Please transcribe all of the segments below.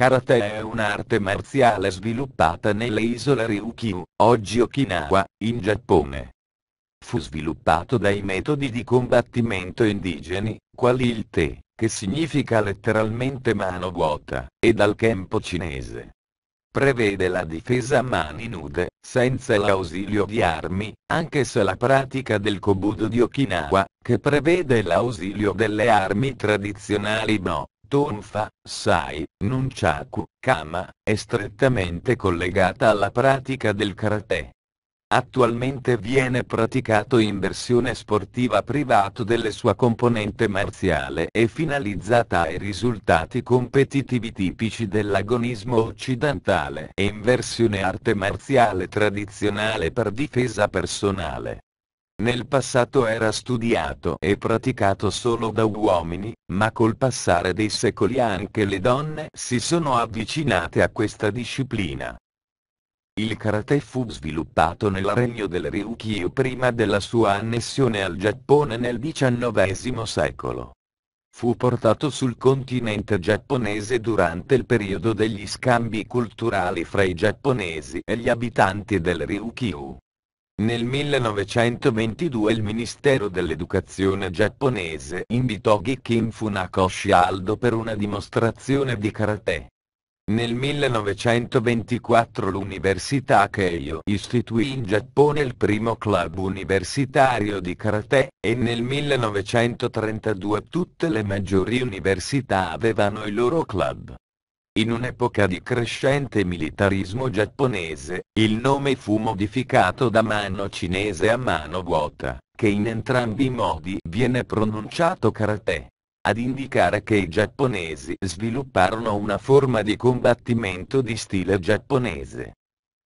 Karate è un'arte marziale sviluppata nelle isole Ryukyu, oggi Okinawa, in Giappone. Fu sviluppato dai metodi di combattimento indigeni, quali il te, che significa letteralmente mano vuota, e dal campo cinese. Prevede la difesa a mani nude, senza l'ausilio di armi, anche se la pratica del Kobudo di Okinawa, che prevede l'ausilio delle armi tradizionali no, Tonfa, Sai, Nunchaku, Kama, è strettamente collegata alla pratica del karate. Attualmente viene praticato in versione sportiva privato delle sua componente marziale e finalizzata ai risultati competitivi tipici dell'agonismo occidentale e in versione arte marziale tradizionale per difesa personale. Nel passato era studiato e praticato solo da uomini, ma col passare dei secoli anche le donne si sono avvicinate a questa disciplina. Il karate fu sviluppato nel regno del Ryukyu prima della sua annessione al Giappone nel XIX secolo. Fu portato sul continente giapponese durante il periodo degli scambi culturali fra i giapponesi e gli abitanti del Ryukyu. Nel 1922 il Ministero dell'Educazione giapponese invitò Gikin Funakoshi Aldo per una dimostrazione di karate. Nel 1924 l'Università Keio istituì in Giappone il primo club universitario di karate, e nel 1932 tutte le maggiori università avevano i loro club. In un'epoca di crescente militarismo giapponese, il nome fu modificato da mano cinese a mano vuota, che in entrambi i modi viene pronunciato karate. Ad indicare che i giapponesi svilupparono una forma di combattimento di stile giapponese.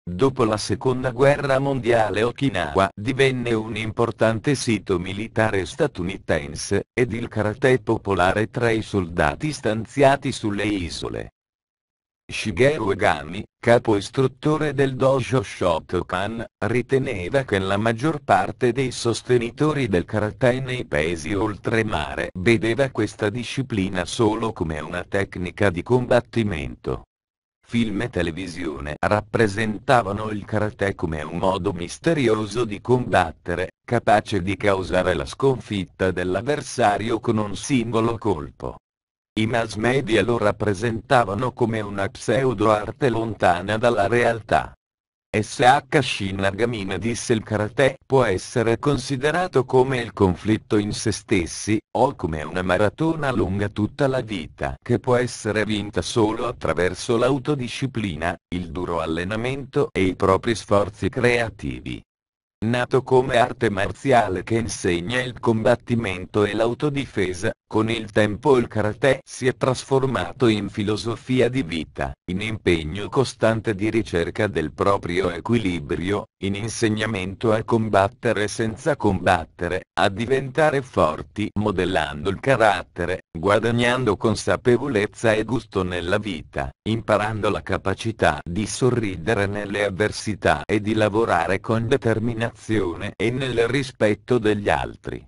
Dopo la seconda guerra mondiale Okinawa divenne un importante sito militare statunitense, ed il karate popolare tra i soldati stanziati sulle isole. Shigeru Egami, capo istruttore del dojo Shotokan, riteneva che la maggior parte dei sostenitori del karate nei paesi oltremare vedeva questa disciplina solo come una tecnica di combattimento. Film e televisione rappresentavano il karate come un modo misterioso di combattere, capace di causare la sconfitta dell'avversario con un singolo colpo. I mass media lo rappresentavano come una pseudo-arte lontana dalla realtà. S.H. Shinagamin disse il karate può essere considerato come il conflitto in se stessi, o come una maratona lunga tutta la vita che può essere vinta solo attraverso l'autodisciplina, il duro allenamento e i propri sforzi creativi nato come arte marziale che insegna il combattimento e l'autodifesa, con il tempo il karate si è trasformato in filosofia di vita, in impegno costante di ricerca del proprio equilibrio, in insegnamento a combattere senza combattere, a diventare forti modellando il carattere, guadagnando consapevolezza e gusto nella vita, imparando la capacità di sorridere nelle avversità e di lavorare con determinazione collaborazione e nel rispetto degli altri.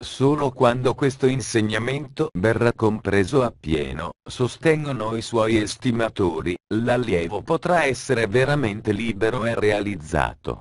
Solo quando questo insegnamento verrà compreso appieno, sostengono i suoi estimatori, l'allievo potrà essere veramente libero e realizzato.